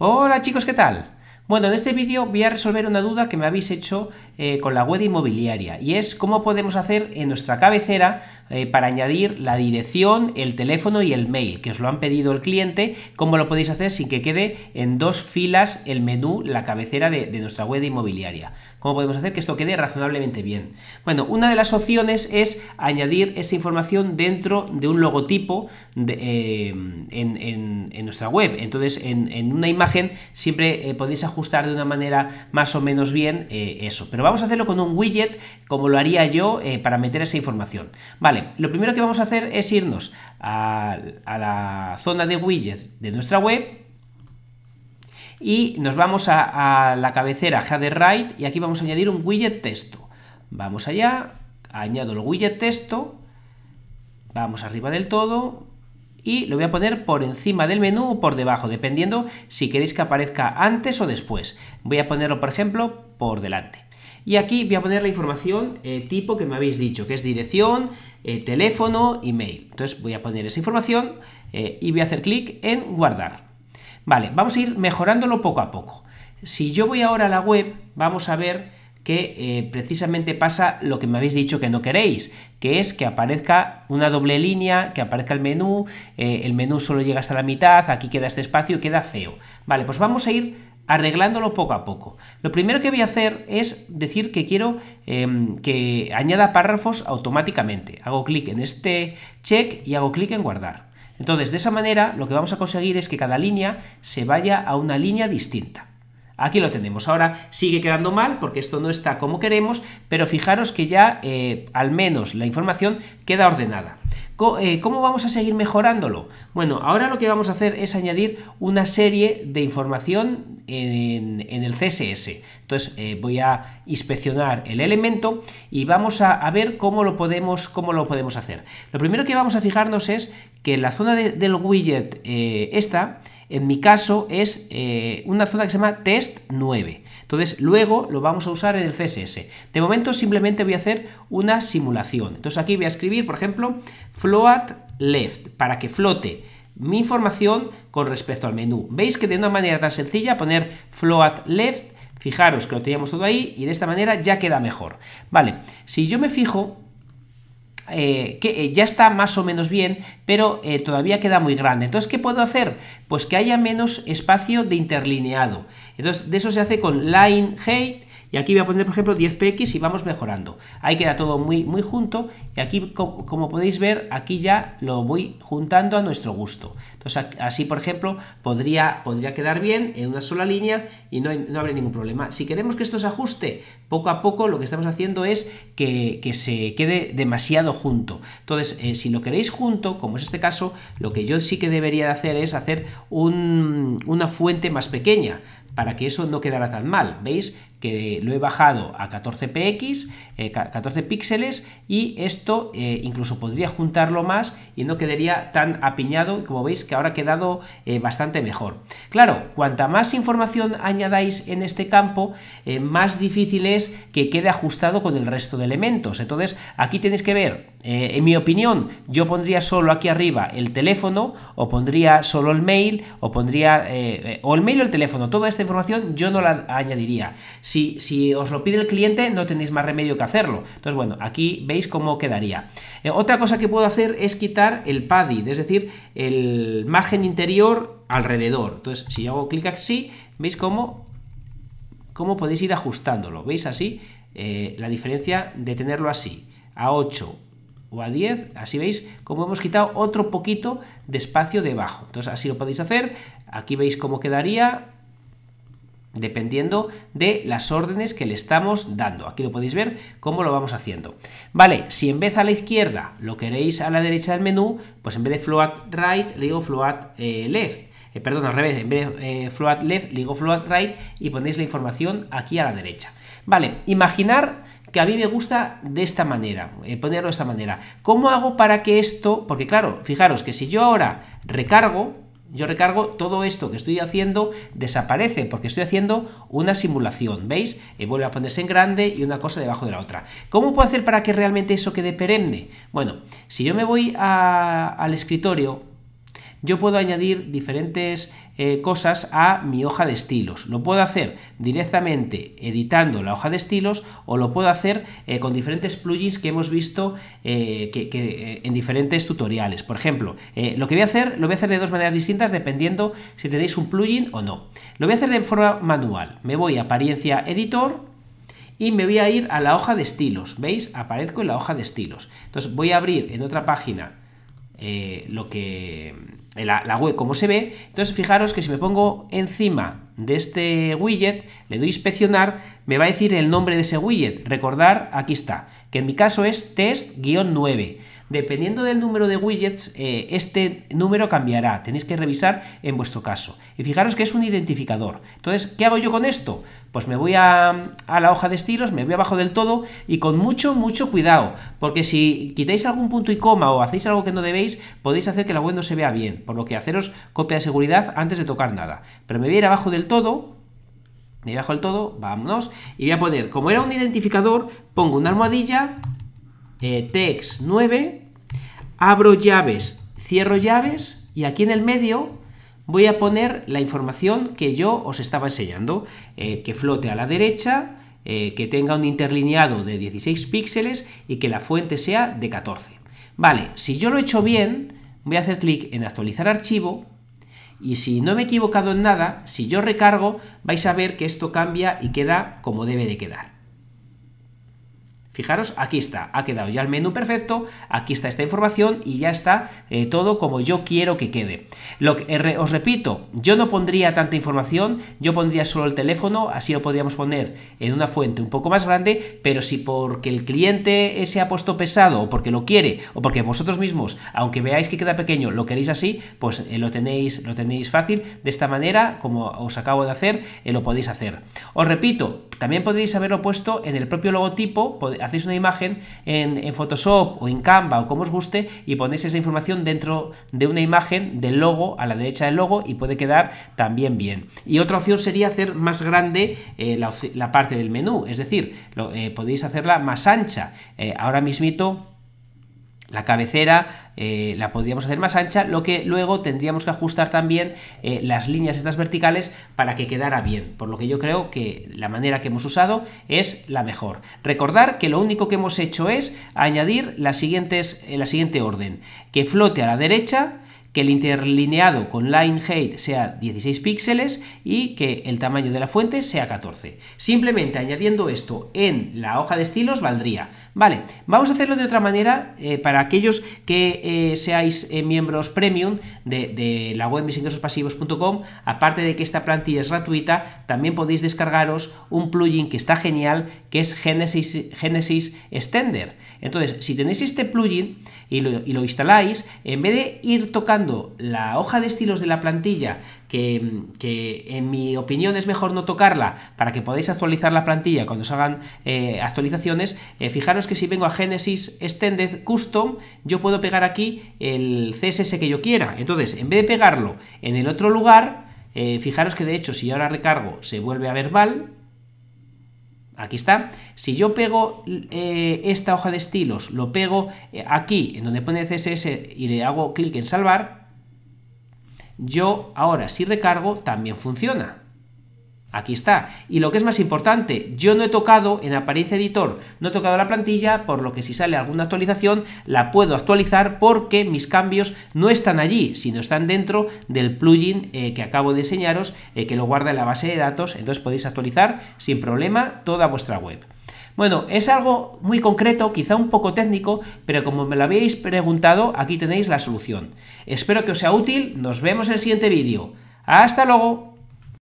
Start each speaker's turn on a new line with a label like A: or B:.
A: Hola chicos, ¿qué tal? Bueno, en este vídeo voy a resolver una duda que me habéis hecho eh, con la web inmobiliaria y es cómo podemos hacer en nuestra cabecera eh, para añadir la dirección, el teléfono y el mail que os lo han pedido el cliente, cómo lo podéis hacer sin que quede en dos filas el menú, la cabecera de, nuestra web inmobiliaria. ¿Cómo podemos hacer que esto quede razonablemente bien? Bueno, una de las opciones es añadir esa información dentro de un logotipo eh, en, nuestra web. Entonces, en, en una imagen siempre podéis ajustar de una manera más o menos bien eh, eso. Pero vamos a hacerlo con un widget como lo haría yo eh, para meter esa información. Vale, lo primero que vamos a hacer es irnos a, la zona de widgets de nuestra web y nos vamos a, a la cabecera Header Right y aquí vamos a añadir un widget texto. Vamos allá, añado el widget texto, vamos arriba del todo, y lo voy a poner por encima del menú o por debajo, dependiendo si queréis que aparezca antes o después. Voy a ponerlo, por ejemplo, por delante. Y aquí voy a poner la información eh, tipo que me habéis dicho, que es dirección, eh, teléfono, email. Entonces voy a poner esa información eh, y voy a hacer clic en guardar. Vale, vamos a ir mejorándolo poco a poco. Si yo voy ahora a la web, vamos a ver que eh, precisamente pasa lo que me habéis dicho que no queréis, que es que aparezca una doble línea, que aparezca el menú, eh, el menú solo llega hasta la mitad, aquí queda este espacio y queda feo. Vale, pues vamos a ir arreglándolo poco a poco. Lo primero que voy a hacer es decir que quiero em, que añada párrafos automáticamente. Hago clic en este check y hago clic en guardar. Entonces, de esa manera, lo que vamos a conseguir es que cada línea se vaya a una línea distinta. Aquí lo tenemos. Ahora sigue quedando mal porque esto no está como queremos, pero fijaros que ya eh, al menos la información queda ordenada. Eh, ¿Cómo vamos a seguir mejorándolo? Bueno, ahora lo que vamos a hacer es añadir una serie de información en, el CSS. Entonces eh, voy a inspeccionar el elemento y vamos a, ver cómo lo, podemos, cómo lo podemos hacer. Lo primero que vamos a fijarnos es que la zona del widget eh, esta, en mi caso, es una zona que se llama test 9. Entonces luego lo vamos a usar en el CSS. De momento simplemente voy a hacer una simulación. Entonces aquí voy a escribir, por ejemplo, float left, para que flote mi información con respecto al menú. Veis que de una manera tan sencilla poner float left, fijaros que lo teníamos todo ahí y de esta manera ya queda mejor. Vale, si yo me fijo, eh, que eh, ya está más o menos bien, pero eh, todavía queda muy grande. Entonces, ¿qué puedo hacer? Pues que haya menos espacio de interlineado. Entonces, de eso se hace con line height y aquí voy a poner, por ejemplo, 10px y vamos mejorando. Ahí queda todo muy, muy junto y aquí, como, podéis ver, aquí ya lo voy juntando a nuestro gusto. Entonces, así, por ejemplo, podría, podría quedar bien en una sola línea y no, no habría ningún problema. Si queremos que esto se ajuste, poco a poco lo que estamos haciendo es que, se quede demasiado junto. Entonces, eh, si lo queréis junto, como es este caso, lo que yo sí que debería de hacer es hacer una fuente más pequeña para que eso no quedara tan mal. ¿Veis? que lo he bajado a 14 px, 14 eh, píxeles y esto eh, incluso podría juntarlo más y no quedaría tan apiñado como veis que ahora ha quedado eh, bastante mejor. Claro, cuanta más información añadáis en este campo, más difícil es que quede ajustado con el resto de elementos. Entonces aquí tenéis que ver eh, en mi opinión, yo pondría solo aquí arriba el teléfono, o pondría solo el mail, o pondría eh, eh, o el mail o el teléfono. Toda esta información yo no la añadiría. Si, si os lo pide el cliente, no tenéis más remedio que hacerlo. Entonces, bueno, aquí veis cómo quedaría. otra cosa que puedo hacer es quitar el padding, es decir, el margen interior alrededor. Entonces, si hago clic así, veis cómo, cómo podéis ir ajustándolo. ¿Veis así? la diferencia de tenerlo así, a 8 o a 10, así veis como hemos quitado otro poquito de espacio debajo. Entonces así lo podéis hacer, aquí veis cómo quedaría dependiendo de las órdenes que le estamos dando. Aquí lo podéis ver cómo lo vamos haciendo. Vale, si en vez a la izquierda lo queréis a la derecha del menú, pues en vez de float right le digo float eh, left. Eh, perdón, al revés, en vez de eh, float left le digo float right y ponéis la información aquí a la derecha. Vale, imaginar que a mí me gusta de esta manera, eh, ponerlo de esta manera. ¿Cómo hago para que esto, porque claro, fijaros que si yo ahora recargo, yo recargo todo esto que estoy haciendo, desaparece porque estoy haciendo una simulación, ¿veis? y eh, vuelve a ponerse en grande y una cosa debajo de la otra. ¿Cómo puedo hacer para que realmente eso quede perenne? Bueno, si yo me voy al escritorio, yo puedo añadir diferentes eh, cosas a mi hoja de estilos. Lo puedo hacer directamente editando la hoja de estilos o lo puedo hacer eh, con diferentes plugins que hemos visto eh, que, en diferentes tutoriales. Por ejemplo, lo que voy a hacer lo voy a hacer de dos maneras distintas dependiendo si tenéis un plugin o no. Lo voy a hacer de forma manual. Me voy a apariencia editor, y me voy a ir a la hoja de estilos. ¿Veis? Aparezco en la hoja de estilos. Entonces voy a abrir en otra página lo que la, web como se ve. Entonces fijaros que si me pongo encima de este widget, le doy inspeccionar, me va a decir el nombre de ese widget. Recordar, aquí está, que en mi caso es test-9. Dependiendo del número de widgets, eh, este número cambiará. Tenéis que revisar en vuestro caso. Y fijaros que es un identificador. Entonces, ¿qué hago yo con esto? Pues me voy a, la hoja de estilos, me voy abajo del todo y con mucho, mucho cuidado. Porque si quitáis algún punto y coma o hacéis algo que no debéis, podéis hacer que la web no se vea bien. Por lo que haceros copia de seguridad antes de tocar nada. Pero me voy a ir abajo del todo, me bajo el todo, vámonos, y voy a poner, como era un identificador, pongo una almohadilla eh, text 9, abro llaves, cierro llaves y aquí en el medio voy a poner la información que yo os estaba enseñando, eh, que flote a la derecha, eh, que tenga un interlineado de 16 píxeles y que la fuente sea de 14. Vale, si yo lo he hecho bien, voy a hacer clic en actualizar archivo y si no me he equivocado en nada, si yo recargo, vais a ver que esto cambia y queda como debe de quedar. Fijaros, aquí está, ha quedado ya el menú perfecto, aquí está esta información y ya está eh, todo como yo quiero que quede. Lo que, eh, os repito, yo no pondría tanta información, yo pondría solo el teléfono, así lo podríamos poner en una fuente un poco más grande, pero si porque el cliente eh, se ha puesto pesado o porque lo quiere o porque vosotros mismos, aunque veáis que queda pequeño, lo queréis así, pues lo, tenéis, lo tenéis fácil. De esta manera, como os acabo de hacer, lo podéis hacer. Os repito, también podréis haberlo puesto en el propio logotipo, hacéis una imagen en, Photoshop o en Canva o como os guste y ponéis esa información dentro de una imagen del logo, a la derecha del logo y puede quedar también bien. Y otra opción sería hacer más grande eh, la, parte del menú, es decir, lo, eh, podéis hacerla más ancha. Eh, ahora mismito la cabecera eh, la podríamos hacer más ancha, lo que luego tendríamos que ajustar también eh, las líneas estas verticales para que quedara bien, por lo que yo creo que la manera que hemos usado es la mejor. Recordar que lo único que hemos hecho es añadir las siguientes, en eh, la siguiente orden, que flote a la derecha, que el interlineado con line height sea 16 píxeles y que el tamaño de la fuente sea 14. Simplemente añadiendo esto en la hoja de estilos valdría. Vale, vamos a hacerlo de otra manera eh, para aquellos que eh, seáis eh, miembros premium de, la web pasivos.com, Aparte de que esta plantilla es gratuita, también podéis descargaros un plugin que está genial, que es Genesis, Genesis Extender. Entonces, si tenéis este plugin y lo, y lo instaláis, en vez de ir tocando la hoja de estilos de la plantilla, que, en mi opinión es mejor no tocarla para que podáis actualizar la plantilla cuando os hagan eh, actualizaciones, eh, fijaros que si vengo a Genesis Extended Custom, yo puedo pegar aquí el CSS que yo quiera. Entonces, en vez de pegarlo en el otro lugar, eh, fijaros que de hecho si ahora recargo se vuelve a verbal, Aquí está. Si yo pego eh, esta hoja de estilos, lo pego eh, aquí, en donde pone CSS, y le hago clic en salvar, yo ahora si recargo también funciona. Aquí está. Y lo que es más importante, yo no he tocado en Apariencia Editor, no he tocado la plantilla, por lo que si sale alguna actualización la puedo actualizar porque mis cambios no están allí, sino están dentro del plugin eh, que acabo de enseñaros, eh, que lo guarda en la base de datos, entonces podéis actualizar sin problema toda vuestra web. Bueno, es algo muy concreto, quizá un poco técnico, pero como me lo habéis preguntado, aquí tenéis la solución. Espero que os sea útil, nos vemos en el siguiente vídeo. ¡Hasta luego!